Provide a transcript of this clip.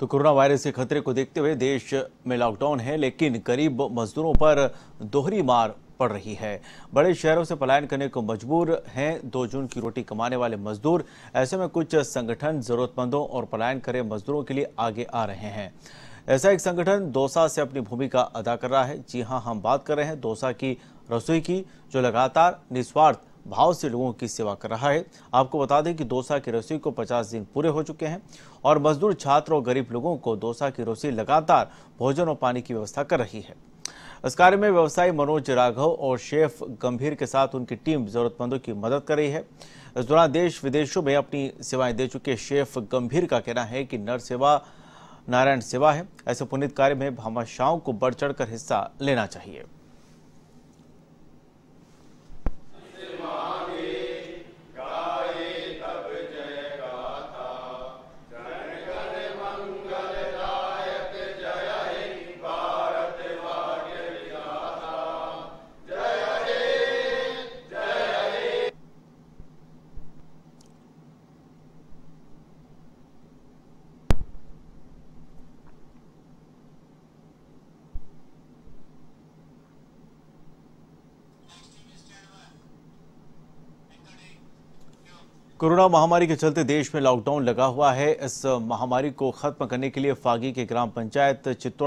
तो corona virus के खतरे को देखते हुए देश में लॉकडाउन है लेकिन गरीब मजदूरों पर दोहरी मार पड़ रही है बड़े शहरों से पलायन करने को मजबूर हैं दो जून की रोटी कमाने वाले मजदूर ऐसे में कुछ संगठन जरूरतमंदों और पलायन करे मजदूरों के लिए आगे आ रहे हैं ऐसा एक संगठन दोसा से अपनी भूमिका अदा कर रहा है जी हाँ हम बात कर रहे हैं दोसा की रसोई की जो लगातार निस्वार्थ भाव से लोगों की सेवा कर रहा है आपको बता दें कि दोसा की रसोई को 50 दिन पूरे हो चुके हैं और मजदूर छात्र और गरीब लोगों को दोसा की रसोई लगातार भोजन और पानी की व्यवस्था कर रही है इस कार्य में व्यवसायी मनोज राघव और शेफ गंभीर के साथ उनकी टीम जरूरतमंदों की मदद कर रही है इस दौरान देश विदेशों में अपनी सेवाएं दे चुके शेफ गंभीर का कहना है कि नर सेवा नारायण सेवा है ऐसे पुनित कार्य में भामाशाओं को बढ़ चढ़ हिस्सा लेना चाहिए कोरोना महामारी के चलते देश में लॉकडाउन लगा हुआ है इस महामारी को खत्म करने के लिए फागी के ग्राम पंचायत चित्तौड़